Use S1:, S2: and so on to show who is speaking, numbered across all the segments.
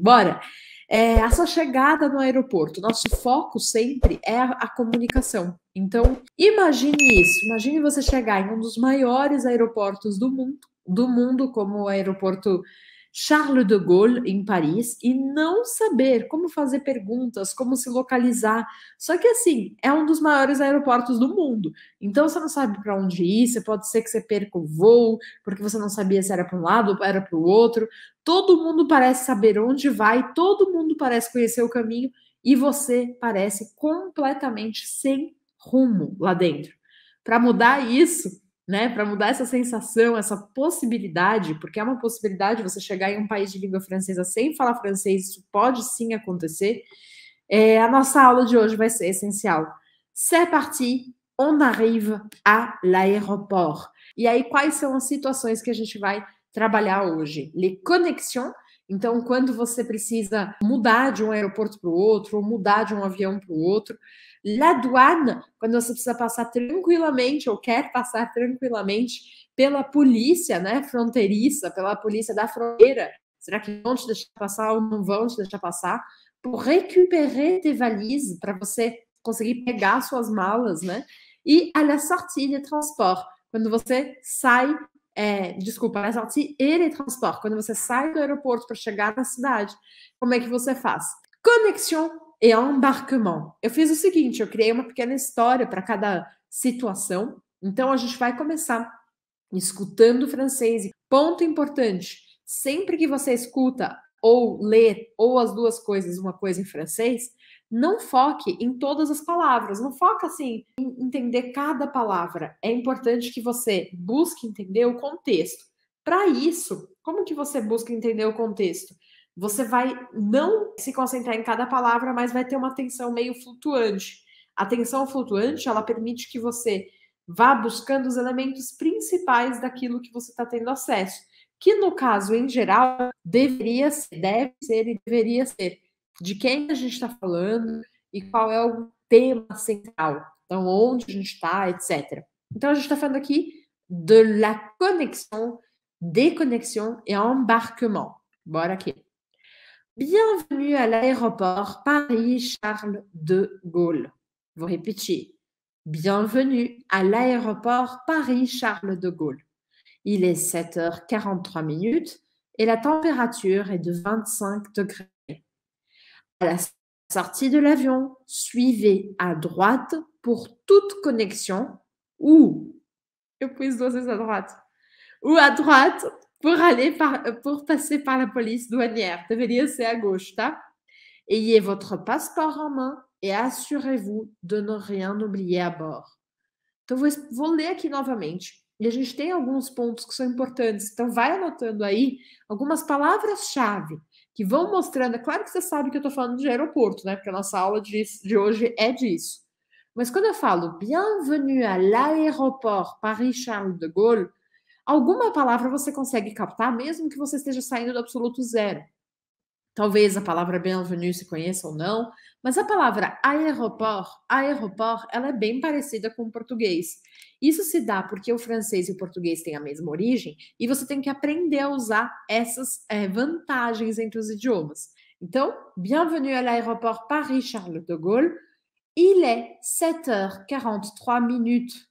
S1: Bora! É, a sua chegada no aeroporto, nosso foco sempre é a, a, comunicação. Então, imagine isso. Imagine você chegar em um dos maiores aeroportos do mundo, do mundo como o aeroporto Charles de Gaulle em Paris e não saber como fazer perguntas, como se localizar. Só que assim, é um dos maiores aeroportos do mundo. Então você não sabe para onde ir, você pode ser que você perca o voo, porque você não sabia se era para um lado ou era para o outro todo mundo parece saber onde vai, todo mundo parece conhecer o caminho e você parece completamente sem rumo lá dentro. Para mudar isso, né, para mudar essa sensação, essa possibilidade, porque é uma possibilidade você chegar em um país de língua francesa sem falar francês, isso pode sim acontecer. É, a nossa aula de hoje vai ser essencial. C'est parti, on arrive à l'aéroport. E aí, quais são as situações que a gente vai trabalhar hoje. Les connexions. Então, quando você precisa mudar de um aeroporto para o outro, ou mudar de um avião para o outro, la douane, quando você precisa passar tranquilamente ou quer passar tranquilamente pela polícia, né, fronteiriça, pela polícia da fronteira, será que vão te deixar passar ou não vão te deixar passar? por recuperar tes valises, para você conseguir pegar suas malas, né? E à la sortie de transport, quando você sai é, desculpa, mas se ele transporte, quando você sai do aeroporto para chegar na cidade, como é que você faz? Conexão e embarquement. Eu fiz o seguinte, eu criei uma pequena história para cada situação. Então a gente vai começar escutando francês. Ponto importante, sempre que você escuta ou ler, ou as duas coisas, uma coisa em francês, não foque em todas as palavras, não foca assim em entender cada palavra. É importante que você busque entender o contexto. Para isso, como que você busca entender o contexto? Você vai não se concentrar em cada palavra, mas vai ter uma atenção meio flutuante. A atenção flutuante, ela permite que você vá buscando os elementos principais daquilo que você está tendo acesso que no caso em geral deveria ser, deve ser e deveria ser de quem a gente está falando e qual é o tema central, então onde a gente está, etc. Então a gente está falando aqui de la connexion, déconnexion et embarquement. Bora aqui. Bienvenue à l'aéroport Paris-Charles de Gaulle. Vou repetir. Bienvenue à l'aéroport Paris-Charles de Gaulle. Il est 7h43 minutes et la température est de 25 degrés. À la sortie de l'avion, suivez à droite pour toute connexion ou à droite ou à droite pour aller par, pour passer par la police douanière. dire c'est à gauche, hein. Ayez votre passeport en main et assurez-vous de ne rien oublier à bord. Então vou, vou ler aqui novamente. E a gente tem alguns pontos que são importantes. Então, vai anotando aí algumas palavras-chave que vão mostrando. É claro que você sabe que eu estou falando de aeroporto, né? Porque a nossa aula de, de hoje é disso. Mas quando eu falo bienvenue à l'aéroport Paris-Charles de Gaulle, alguma palavra você consegue captar, mesmo que você esteja saindo do absoluto zero. Talvez a palavra bienvenue se conheça ou não, mas a palavra aeroporto aeroporto ela é bem parecida com o português. Isso se dá porque o francês e o português têm a mesma origem e você tem que aprender a usar essas é, vantagens entre os idiomas. Então, bienvenue à l'aéroport Paris-Charles de Gaulle. Il est 7h43 minutes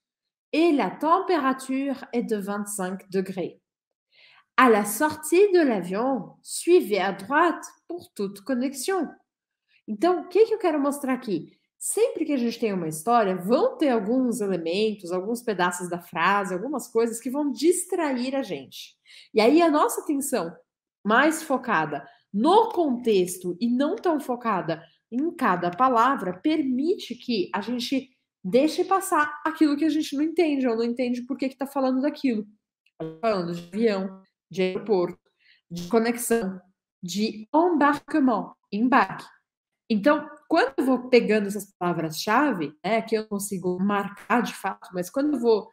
S1: et la température est de 25 degrés. À la sortie de l'avion, suivez à droite por tudo conexão. Então, o que, que eu quero mostrar aqui? Sempre que a gente tem uma história, vão ter alguns elementos, alguns pedaços da frase, algumas coisas que vão distrair a gente. E aí a nossa atenção mais focada no contexto e não tão focada em cada palavra permite que a gente deixe passar aquilo que a gente não entende ou não entende por que está falando daquilo. Falando de avião, de aeroporto, de conexão, de embarquement, embarque. Então, quando eu vou pegando essas palavras-chave, né, que eu consigo marcar de fato, mas quando eu vou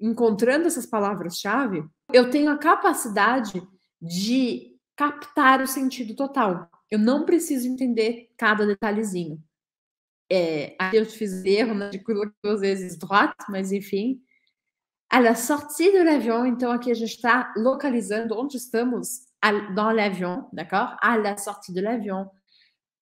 S1: encontrando essas palavras-chave, eu tenho a capacidade de captar o sentido total. Eu não preciso entender cada detalhezinho. É, aí eu fiz erro né, de colocar duas vezes droite, mas enfim. À la sortie de l'avion, então aqui a gente está localizando onde estamos à, dans l'avion, d'accord À la sortie de l'avion,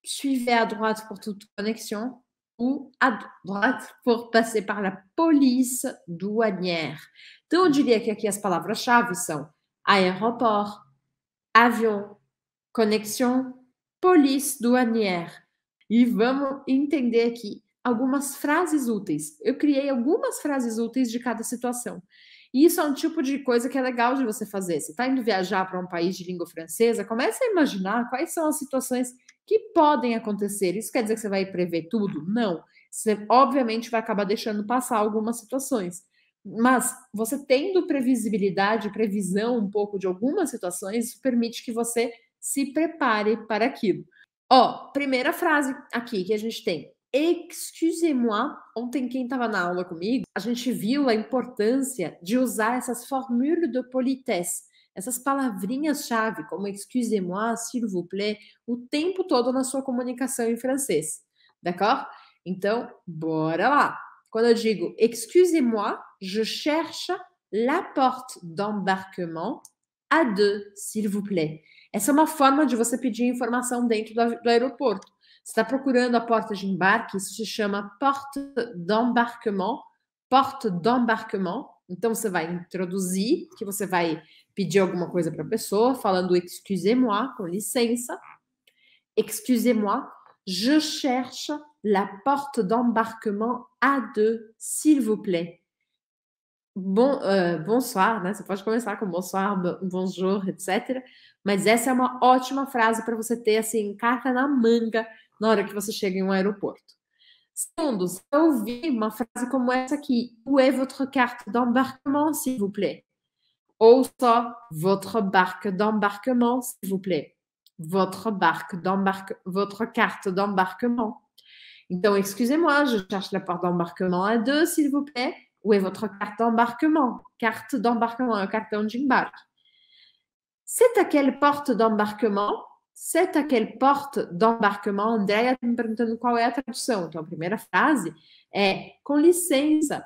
S1: suivez à droite pour toute connexion ou à droite pour passer par la police douanière. Então, eu hum. diria que aqui as palavras-chave são aeroporto, avião, conexão, police douanière. E vamos entender aqui algumas frases úteis. Eu criei algumas frases úteis de cada situação. E isso é um tipo de coisa que é legal de você fazer. Você está indo viajar para um país de língua francesa, começa a imaginar quais são as situações que podem acontecer. Isso quer dizer que você vai prever tudo? Não. Você, obviamente, vai acabar deixando passar algumas situações. Mas você tendo previsibilidade, previsão um pouco de algumas situações, isso permite que você se prepare para aquilo. Ó, primeira frase aqui que a gente tem. Excusez-moi, ontem quem estava na aula comigo, a gente viu a importância de usar essas formules de politesse, essas palavrinhas-chave, como excusez-moi, s'il vous plaît, o tempo todo na sua comunicação em francês. D'accord? Então, bora lá! Quando eu digo excusez-moi, je cherche la porte d'embarquement à deux, s'il vous plaît. Essa é uma forma de você pedir informação dentro do aeroporto está procurando a porta de embarque, isso se chama porte d'embarquement, porte d'embarquement. Então você vai introduzir, que você vai pedir alguma coisa para a pessoa, falando excusez-moi, com licença. Excusez-moi, je cherche la porte d'embarquement A2, s'il vous plaît. Bon, eh, bonsoir, né? Você pode começar com bonsoir, bonjour, etc. Mas essa é uma ótima frase para você ter assim, carta na manga na hora que você chega em um aeroporto. Segundo, se eu ouvir uma frase como essa où est votre carte d'embarquement, s'il vous plaît? Ou só, votre barque d'embarquement, s'il vous plaît. Votre barque d'embarquement, votre carte d'embarquement. Donc, excusez-moi, je cherche la porte d'embarquement à deux, s'il vous plaît. Où est votre carte d'embarquement? Carte d'embarquement, un carton C'est à quelle porte d'embarquement? seta aquele porta do embarquement, Andréia tá me perguntando qual é a tradução. Então, a primeira frase é: com licença,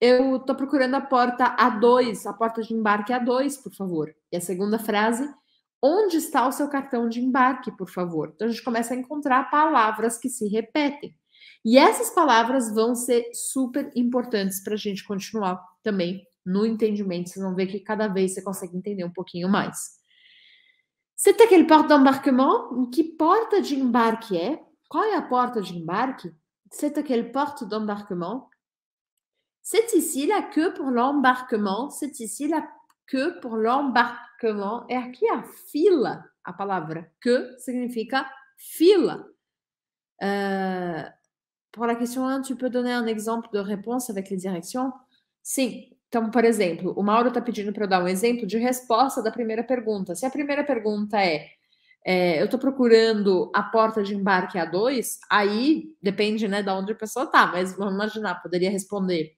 S1: eu estou procurando a porta A2, a porta de embarque A2, por favor. E a segunda frase, onde está o seu cartão de embarque, por favor? Então, a gente começa a encontrar palavras que se repetem. E essas palavras vão ser super importantes para a gente continuar também no entendimento. Vocês vão ver que cada vez você consegue entender um pouquinho mais. C'est quelle porte d'embarquement? Qui porte d'embarque est? Quoi est la porte d'embarque C'est à quelle porte d'embarquement, c'est ici la queue pour l'embarquement, c'est ici la queue pour l'embarquement. Et qui a fila, a palavra que signifie fila. Euh, pour la question 1, tu peux donner un exemple de réponse avec les directions? Si ». Então, por exemplo, o Mauro está pedindo para eu dar um exemplo de resposta da primeira pergunta. Se a primeira pergunta é, é eu estou procurando a porta de embarque A2, aí depende né, de onde a pessoa está, mas vamos imaginar, poderia responder.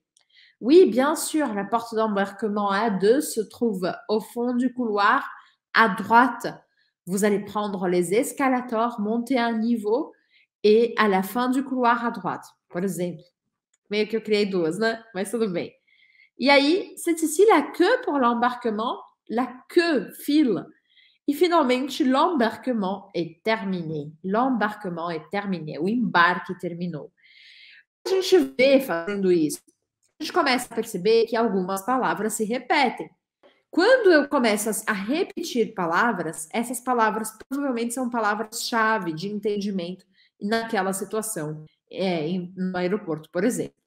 S1: Oui, bien sûr, la porte d'embarquement A2 se trouve au fond du couloir à droite. Vous allez prendre les escalators, monter un niveau et à la fin du couloir à droite. Por exemplo. Meio que eu criei duas, né? Mas tudo bem. Il aí, a c'est ici la queue pour l'embarquement, la queue file. E finalmente, l'embarquement est terminé. L'embarquement est terminé. O embarque terminou. A gente vê fazendo isso. A gente começa a perceber que algumas palavras se repetem. Quando eu começo a repetir palavras, essas palavras provavelmente são palavras-chave de entendimento naquela situação, é, no aeroporto, por exemplo.